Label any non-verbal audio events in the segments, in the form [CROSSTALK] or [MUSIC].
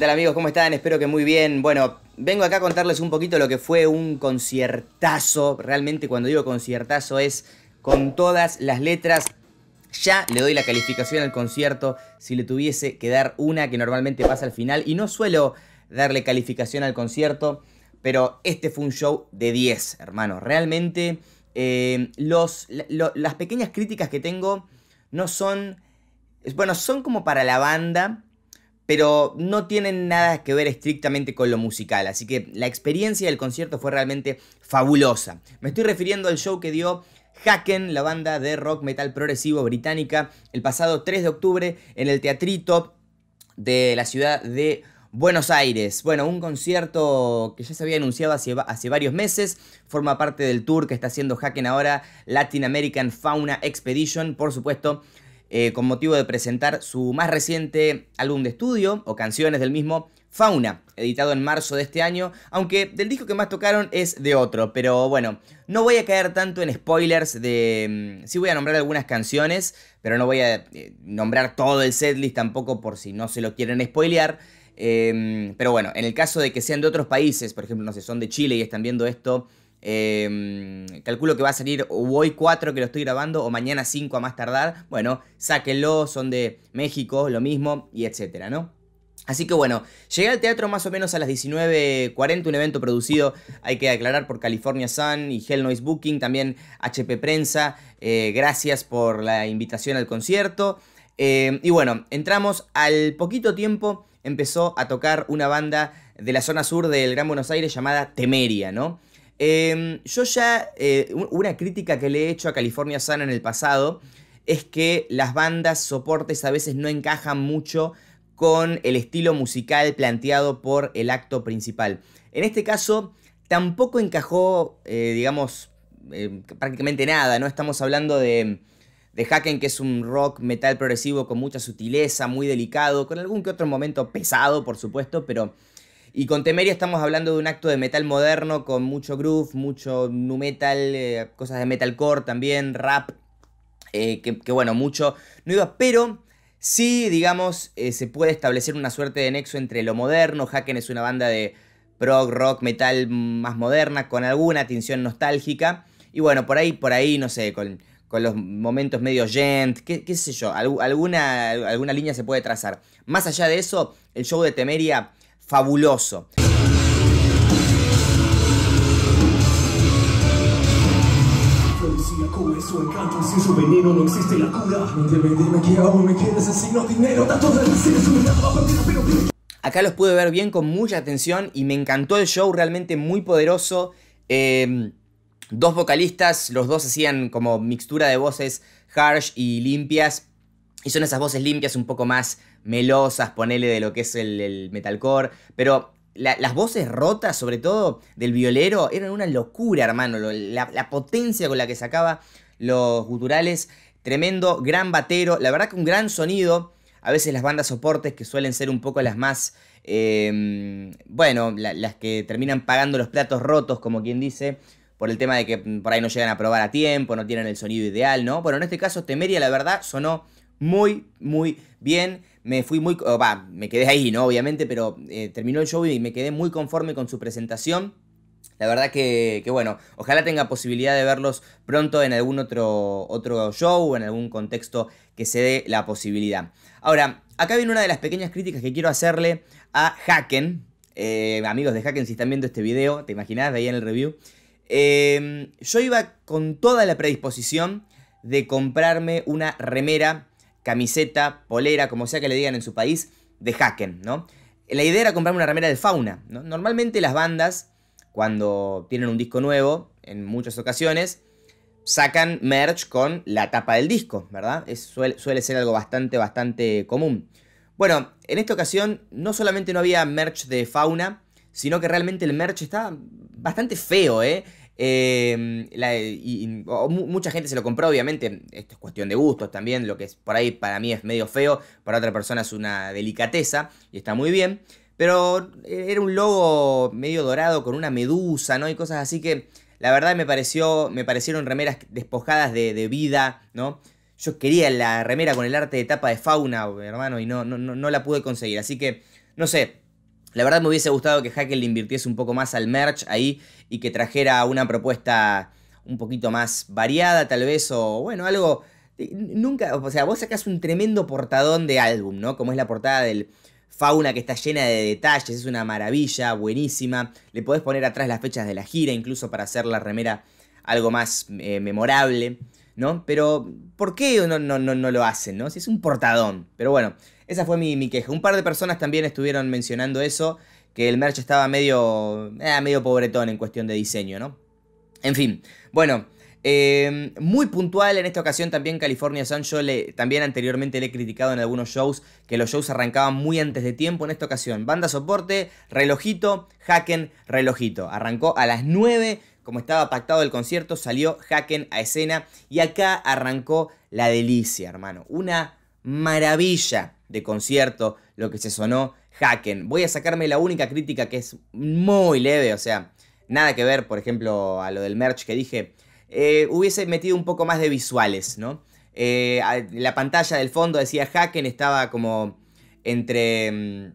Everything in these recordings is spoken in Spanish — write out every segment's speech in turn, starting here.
¿Qué tal amigos? ¿Cómo están? Espero que muy bien. Bueno, vengo acá a contarles un poquito lo que fue un conciertazo. Realmente cuando digo conciertazo es con todas las letras. Ya le doy la calificación al concierto si le tuviese que dar una que normalmente pasa al final. Y no suelo darle calificación al concierto, pero este fue un show de 10, hermano. Realmente eh, los, las pequeñas críticas que tengo no son... Bueno, son como para la banda, pero no tienen nada que ver estrictamente con lo musical, así que la experiencia del concierto fue realmente fabulosa. Me estoy refiriendo al show que dio Haken, la banda de rock metal progresivo británica, el pasado 3 de octubre en el Teatrito de la ciudad de Buenos Aires. Bueno, un concierto que ya se había anunciado hace, hace, varios meses. Forma parte del tour que está haciendo Haken ahora, Latin American Fauna Expedition. Por supuesto, eh, con motivo de presentar su más reciente álbum de estudio o canciones del mismo, Fauna, editado en marzo de este año, aunque del disco que más tocaron es de otro, pero bueno, no voy a caer tanto en spoilers de... Mm, sí voy a nombrar algunas canciones, pero no voy a eh, nombrar todo el setlist tampoco por si no se lo quieren spoilear. Em, pero bueno, en el caso de que sean de otros países, por ejemplo, no sé, son de Chile y están viendo esto Em, calculo que va a salir hoy 4 que lo estoy grabando o mañana 5 a más tardar. Bueno, sáquenlo, son de México, lo mismo y etcétera, ¿no? Así que bueno, llegué al teatro más o menos a las 19.40, un evento producido, hay que aclarar, por California Sun y Hell Noise Booking, también HP Prensa, eh, gracias por la invitación al concierto. Em, y bueno, entramos al poquito tiempo, empezó a tocar una banda de la zona sur del Gran Buenos Aires llamada Temeria, ¿no? Em, yo ya, eh, una crítica que le he hecho a California Sun en el pasado es que las bandas soportes a veces no encajan mucho con el estilo musical planteado por el acto principal. En este caso, tampoco encajó, eh, digamos, em, prácticamente nada, ¿no? Estamos hablando de, de Haken, que es un rock metal progresivo con mucha sutileza, muy delicado, con algún que otro momento pesado, por supuesto, pero y con Temeria estamos hablando de un acto de metal moderno con mucho groove, mucho nu metal, eh, cosas de metalcore también, rap, eh, que, bueno, mucho no iba, pero sí, digamos, eh, se puede establecer una suerte de nexo entre lo moderno, Haken es una banda de prog, rock, metal más moderna, con alguna tinción nostálgica, y bueno, por ahí, por ahí, no sé, con, los momentos medio gent, qué, sé yo, alguna, alguna línea se puede trazar. Más allá de eso, el show de Temeria fabuloso. Acá los pude ver bien con mucha atención y me encantó el show, realmente muy poderoso. Em, dos vocalistas, los dos hacían como mixtura de voces harsh y limpias. Y son esas voces limpias un poco más melosas, ponele de lo que es el, metalcore, pero las voces rotas, sobre todo del violero, eran una locura, hermano, la, potencia con la que sacaba los guturales, tremendo, gran batero, la verdad que un gran sonido, a veces las bandas soportes que suelen ser un poco las más... Em, bueno, las que terminan pagando los platos rotos, como quien dice, por el tema de que por ahí no llegan a probar a tiempo, no tienen el sonido ideal, ¿no? Bueno, en este caso Temeria la verdad sonó muy, muy bien me fui muy, me quedé ahí, ¿no? Obviamente, pero eh, terminó el show y me quedé muy conforme con su presentación. La verdad que, que, bueno, ojalá tenga posibilidad de verlos pronto en algún otro, otro show o en algún contexto que se dé la posibilidad. Ahora, acá viene una de las pequeñas críticas que quiero hacerle a Haken. Eh, amigos de Haken, si están viendo este video, te imaginás, en el review. Eh, yo iba con toda la predisposición de comprarme una remera camiseta, polera, como sea que le digan en su país, de Haken, ¿no? La idea era comprar una remera de fauna, Normalmente las bandas, cuando tienen un disco nuevo, en muchas ocasiones, sacan merch con la tapa del disco, ¿verdad? Es, suele, suele, ser algo bastante, bastante común. Bueno, en esta ocasión no solamente no había merch de fauna, sino que realmente el merch está bastante feo, ¿eh? Em, y, mucha gente se lo compró, obviamente. Esto es cuestión de gustos también. Lo que es, por ahí para mí es medio feo, para otra persona es una delicateza y está muy bien. Pero e-, era un logo medio dorado con una medusa, ¿no? Y cosas así que la verdad me pareció, me parecieron remeras despojadas de, vida, ¿no? Yo quería la remera con el arte de tapa de fauna, hermano, y no, no, no la pude conseguir. Así que, no sé, la verdad me hubiese gustado que Hackel invirtiese un poco más al merch ahí y que trajera una propuesta un poquito más variada tal vez o bueno, algo... Eh, nunca, o sea, vos sacás un tremendo portadón de álbum, ¿no? Como es la portada del Fauna que está llena de detalles, es una maravilla, buenísima. Le podés poner atrás las fechas de la gira incluso para hacer la remera algo más eh, memorable. ¿no? Pero, ¿por qué no, no, no, lo hacen, no? Si es un portadón. Pero bueno, esa fue mi, mi queja. Un par de personas también estuvieron mencionando eso, que el merch estaba medio, eh, medio pobretón en cuestión de diseño, ¿no? En fin, bueno, eh, muy puntual en esta ocasión también California Sun. Yo le, también anteriormente le he criticado en algunos shows que los shows arrancaban muy antes de tiempo en esta ocasión. Banda soporte, relojito, hacken, relojito. Arrancó a las 9 como estaba pactado el concierto, salió Haken a escena y acá arrancó la delicia, hermano. Una maravilla de concierto lo que se sonó Haken. Voy a sacarme la única crítica que es muy leve, o sea, nada que ver, por ejemplo, a lo del merch que dije. Eh, hubiese metido un poco más de visuales, ¿no? Eh, la pantalla del fondo decía Haken, estaba como entre, mm,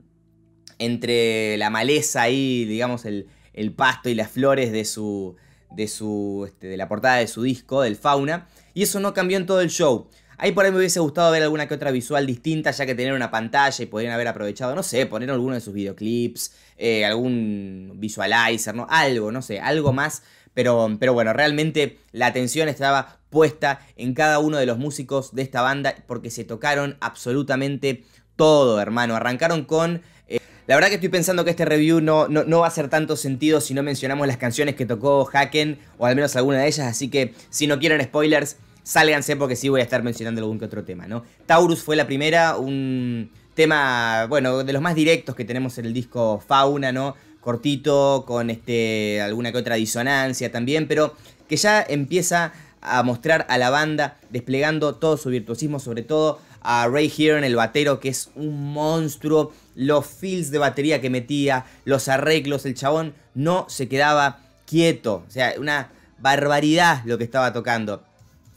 entre la maleza y digamos, el, el pasto y las flores de su, de, su, este, de la portada de su disco, del Fauna, y eso no cambió en todo el show. Ahí por ahí me hubiese gustado ver alguna que otra visual distinta, ya que tenían una pantalla y podrían haber aprovechado, no sé, poner alguno de sus videoclips, eh, algún visualizer, ¿no? algo, no sé, algo más. Pero, pero bueno, realmente la atención estaba puesta en cada uno de los músicos de esta banda porque se tocaron absolutamente todo, hermano. Arrancaron con... Eh, la verdad que estoy pensando que este review no, no, va a hacer tanto sentido si no mencionamos las canciones que tocó Haken, o al menos alguna de ellas, así que si no quieren spoilers, sálganse porque sí voy a estar mencionando algún que otro tema, ¿no? Taurus fue la primera, un tema, bueno, de los más directos que tenemos en el disco Fauna, ¿no? Cortito, con este, alguna que otra disonancia también, pero que ya empieza a mostrar a la banda desplegando todo su virtuosismo, sobre todo a Ray Hearn, el batero, que es un monstruo, los fills de batería que metía, los arreglos, el chabón no se quedaba quieto, o sea, una barbaridad lo que estaba tocando.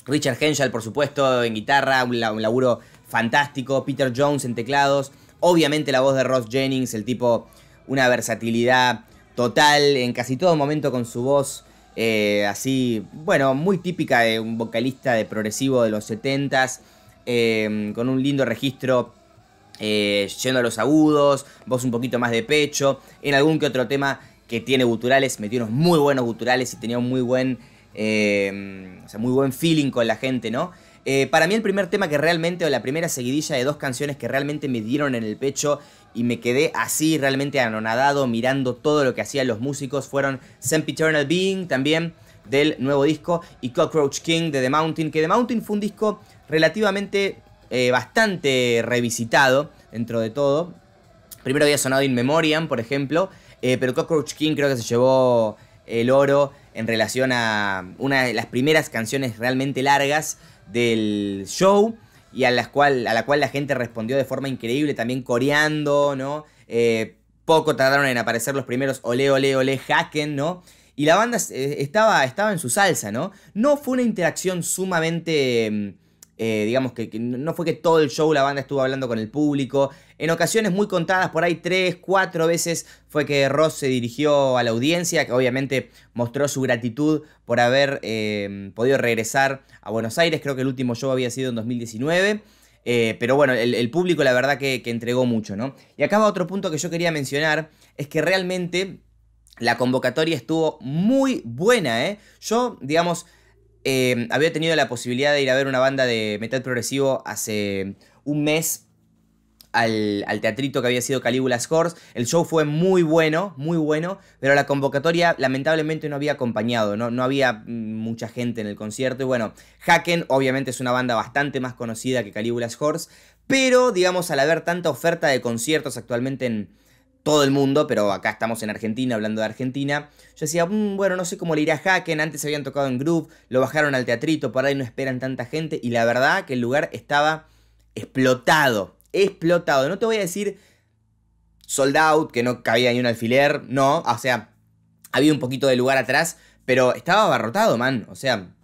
Richard Henschel, por supuesto, en guitarra, un, laburo fantástico, Peter Jones en teclados, obviamente la voz de Ross Jennings, el tipo, una versatilidad total, en casi todo momento con su voz eh, así, bueno, muy típica de un vocalista de progresivo de los 70 Em, con un lindo registro eh, yendo a los agudos, voz un poquito más de pecho, en algún que otro tema que tiene guturales, metió unos muy buenos guturales y tenía un muy buen, em, o sea, muy buen feeling con la gente, ¿no? Eh, para mí el primer tema que realmente, o la primera seguidilla de dos canciones que realmente me dieron en el pecho y me quedé así realmente anonadado mirando todo lo que hacían los músicos fueron Sempiternal Being también del nuevo disco y Cockroach King de The Mountain, que The Mountain fue un disco relativamente eh, bastante revisitado dentro de todo. Primero había sonado In Memoriam, por ejemplo, eh, pero Cockroach King creo que se llevó el oro en relación a una de las primeras canciones realmente largas del show y a, a la cual la gente respondió de forma increíble, también coreando, ¿no? Eh, poco tardaron en aparecer los primeros ole, ole, ole, hacken, ¿no? Y la banda estaba, estaba en su salsa, ¿no? No fue una interacción sumamente mm, eh, digamos que, no fue que todo el show la banda estuvo hablando con el público. En ocasiones muy contadas, por ahí tres, cuatro veces fue que Ross se dirigió a la audiencia, que obviamente mostró su gratitud por haber eh, podido regresar a Buenos Aires. Creo que el último show había sido en 2019. Eh, pero bueno, el, público la verdad que, entregó mucho, ¿no? Y acaba otro punto que yo quería mencionar, es que realmente la convocatoria estuvo muy buena, ¿eh? Yo, digamos, Em, había tenido la posibilidad de ir a ver una banda de metal progresivo hace un mes al, teatrito que había sido Caligula's Horse. El show fue muy bueno, muy bueno, pero la convocatoria lamentablemente no había acompañado, no, no había mm, mucha gente en el concierto. Y bueno, Haken obviamente es una banda bastante más conocida que Caligula's Horse, pero digamos al haber tanta oferta de conciertos actualmente en, todo el mundo, pero acá estamos en Argentina, hablando de Argentina. Yo decía, mm, bueno, no sé cómo le irá a Haken, antes habían tocado en Groove, lo bajaron al teatrito, por ahí no esperan tanta gente, y la verdad que el lugar estaba explotado, explotado. No te voy a decir sold out, que no cabía ni un alfiler, no, o sea, había un poquito de lugar atrás, pero estaba abarrotado, man, o sea,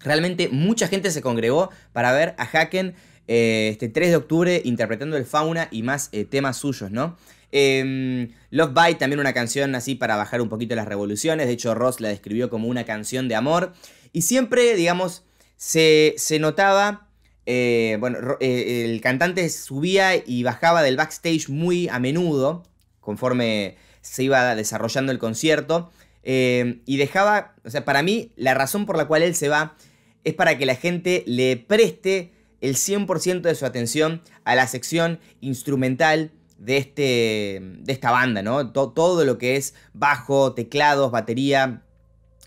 realmente mucha gente se congregó para ver a Haken eh, este 3 de octubre interpretando el fauna y más eh, temas suyos, ¿no? Em, Love by también una canción así para bajar un poquito las revoluciones. De hecho, Ross la describió como una canción de amor. Y siempre, digamos, se, notaba. Eh, bueno, eh, el cantante subía y bajaba del backstage muy a menudo, conforme se iba desarrollando el concierto. Em, y dejaba, o sea, para mí, la razón por la cual él se va es para que la gente le preste el 100% de su atención a la sección instrumental de, este, de esta banda, ¿no? Todo, lo que es bajo, teclados, batería,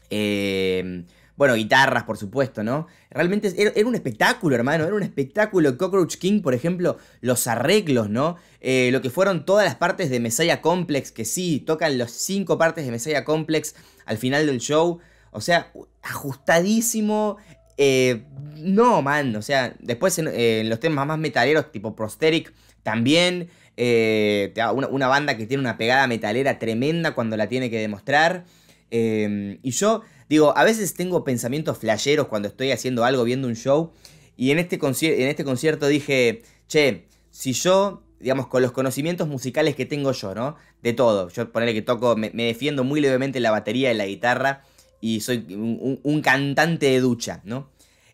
eh, bueno, guitarras, por supuesto, ¿no? Realmente era, un espectáculo, hermano, era un espectáculo. Cockroach King, por ejemplo, los arreglos, ¿no? Eh, lo que fueron todas las partes de Messiah Complex, que sí, tocan las cinco partes de Messiah Complex al final del show. O sea, ajustadísimo. Eh, no, man, o sea, después en, en los temas más metaleros, tipo Prosteric, también. Eh, una, banda que tiene una pegada metalera tremenda cuando la tiene que demostrar. Em, y yo, digo, a veces tengo pensamientos flasheros cuando estoy haciendo algo, viendo un show. Y en este, en este concierto dije, che, si yo, digamos, con los conocimientos musicales que tengo yo, ¿no? De todo. Yo ponerle que toco, me, defiendo muy levemente la batería y la guitarra. Y soy un cantante de ducha, ¿no?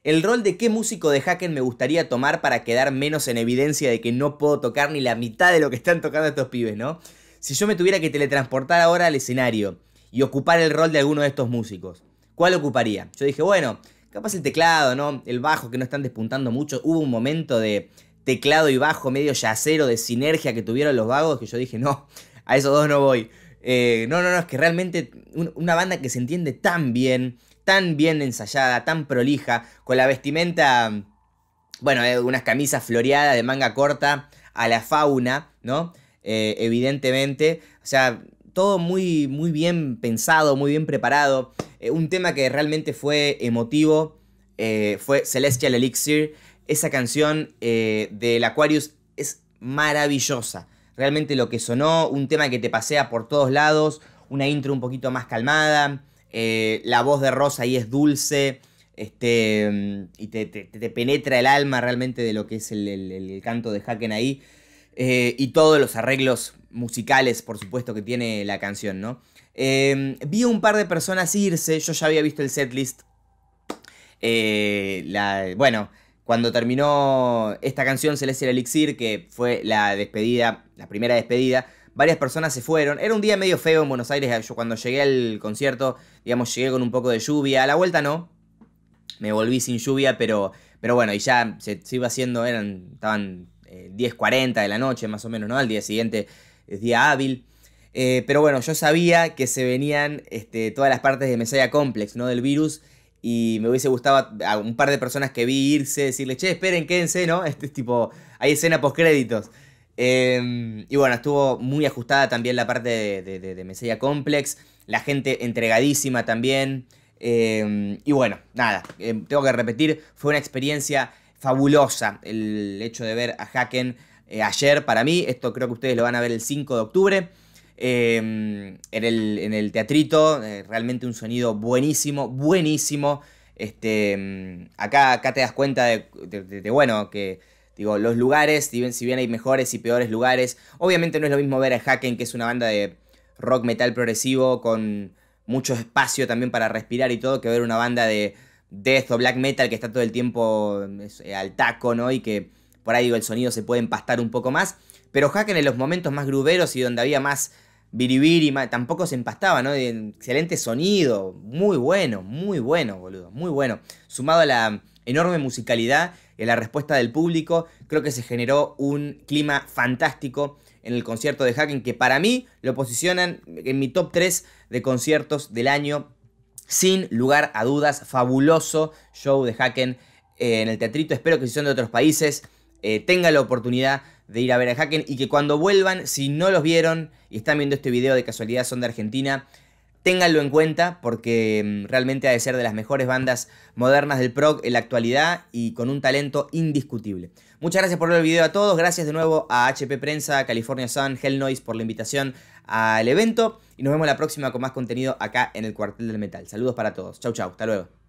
el rol de qué músico de Hacken me gustaría tomar para quedar menos en evidencia de que no puedo tocar ni la mitad de lo que están tocando estos pibes, ¿no? Si yo me tuviera que teletransportar ahora al escenario y ocupar el rol de alguno de estos músicos, ¿cuál ocuparía? Yo dije, bueno, capaz el teclado, ¿no? El bajo que no están despuntando mucho. Hubo un momento de teclado y bajo medio yacero de sinergia que tuvieron los vagos que yo dije, no, a esos dos no voy. Eh, no, no, no, es que realmente una banda que se entiende tan bien, tan bien ensayada, tan prolija, con la vestimenta, bueno, eh, unas camisas floreadas de manga corta a la fauna, ¿no? Eh, evidentemente, o sea, todo muy, muy bien pensado, muy bien preparado. Eh, un tema que realmente fue emotivo fue Celestial Elixir. Esa canción del Aquarius es maravillosa. Realmente lo que sonó, un tema que te pasea por todos lados, una intro un poquito más calmada, eh, la voz de Rosa ahí es dulce. Este, mm, y te, penetra el alma realmente de lo que es el, canto de Haken ahí. Eh, y todos los arreglos musicales, por supuesto, que tiene la canción, ¿no? Em, vi un par de personas irse, yo ya había visto el setlist. Eh, bueno, cuando terminó esta canción Celestial Elixir, que fue la despedida, la primera despedida, varias personas se fueron. Era un día medio feo en Buenos Aires, yo cuando llegué al concierto, digamos, llegué con un poco de lluvia, a la vuelta no, me volví sin lluvia, pero, pero bueno, y ya se, iba haciendo, eran, estaban 10.40 eh, de la noche más o menos, ¿no? Al día siguiente es día hábil. Eh, pero bueno, yo sabía que se venían este, todas las partes de Messiah Complex, ¿no? Del virus. Y me hubiese gustado a un par de personas que vi irse, decirle, che, esperen, quédense, ¿no? [LAUGHS] Este es tipo, hay escena post créditos Em, y bueno, estuvo muy ajustada también la parte de, de, Mesella Complex, la gente entregadísima también. Em, y bueno, nada, em, tengo que repetir, fue una experiencia fabulosa el hecho de ver a Haken eh, ayer para mí. Esto creo que ustedes lo van a ver el 5 de octubre. en, el, teatrito, eh, realmente un sonido buenísimo, buenísimo. Este, acá, acá te das cuenta de, bueno, que Digo, los lugares, si bien, si bien hay mejores y peores lugares, obviamente no es lo mismo ver a Haken, que es una banda de rock metal progresivo con mucho espacio también para respirar y todo, que ver una banda de death o black metal que está todo el tiempo eh, al taco, ¿no? Y que por ahí digo, el sonido se puede empastar un poco más. Pero Haken en los momentos más gruberos y donde había más biribiri, tampoco se empastaba, ¿no? Excelente sonido, muy bueno, muy bueno, boludo, muy bueno. Sumado a la enorme musicalidad y la respuesta del público. Creo que se generó un clima fantástico en el concierto de Hacken, que para mí lo posicionan en mi top 3 de conciertos del año. Sin lugar a dudas, fabuloso show de Hacken eh, en el teatrito. Espero que si son de otros países eh, tengan la oportunidad de ir a ver a Hacken y que cuando vuelvan, si no los vieron y están viendo este video de casualidad son de Argentina, Ténganlo en cuenta porque mm, realmente ha de ser de las mejores bandas modernas del prog en la actualidad y con un talento indiscutible. Muchas gracias por ver el video a todos, gracias de nuevo a HP Prensa, California Sun, Hell Noise por la invitación al evento y nos vemos la próxima con más contenido acá en el Cuartel del Metal. Saludos para todos, chau chau, hasta luego.